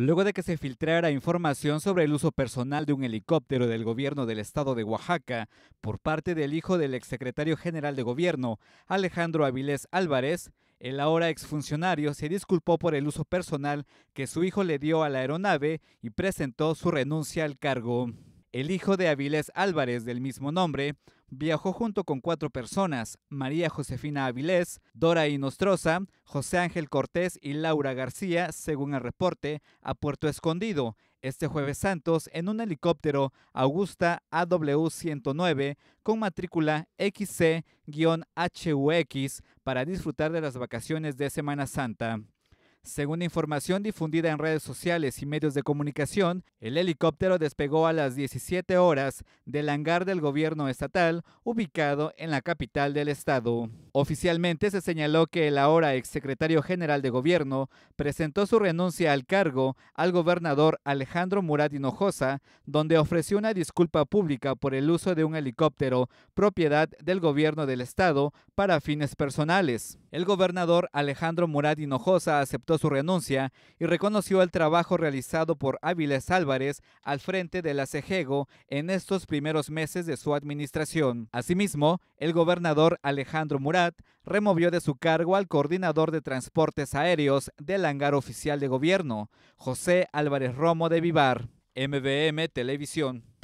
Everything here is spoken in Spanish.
Luego de que se filtrara información sobre el uso personal de un helicóptero del gobierno del estado de Oaxaca por parte del hijo del exsecretario general de gobierno, Alejandro Avilés Álvarez, el ahora exfuncionario se disculpó por el uso personal que su hijo le dio a la aeronave y presentó su renuncia al cargo. El hijo de Avilés Álvarez, del mismo nombre, viajó junto con cuatro personas, María Josefina Avilés, Dora Inostroza, José Ángel Cortés y Laura García, según el reporte, a Puerto Escondido, este jueves santos, en un helicóptero Augusta AW-109 con matrícula XC-HUX para disfrutar de las vacaciones de Semana Santa. Según información difundida en redes sociales y medios de comunicación, el helicóptero despegó a las 17 horas del hangar del gobierno estatal ubicado en la capital del estado. Oficialmente se señaló que el ahora exsecretario general de gobierno presentó su renuncia al cargo al gobernador Alejandro Murat Hinojosa, donde ofreció una disculpa pública por el uso de un helicóptero propiedad del gobierno del estado para fines personales. El gobernador Alejandro Murat Hinojosa aceptó su renuncia y reconoció el trabajo realizado por Áviles Álvarez al frente de la CEGEGO en estos primeros meses de su administración. Asimismo, el gobernador Alejandro removió de su cargo al coordinador de transportes aéreos del hangar oficial de gobierno, José Álvarez Romo de Vivar, MBM Televisión.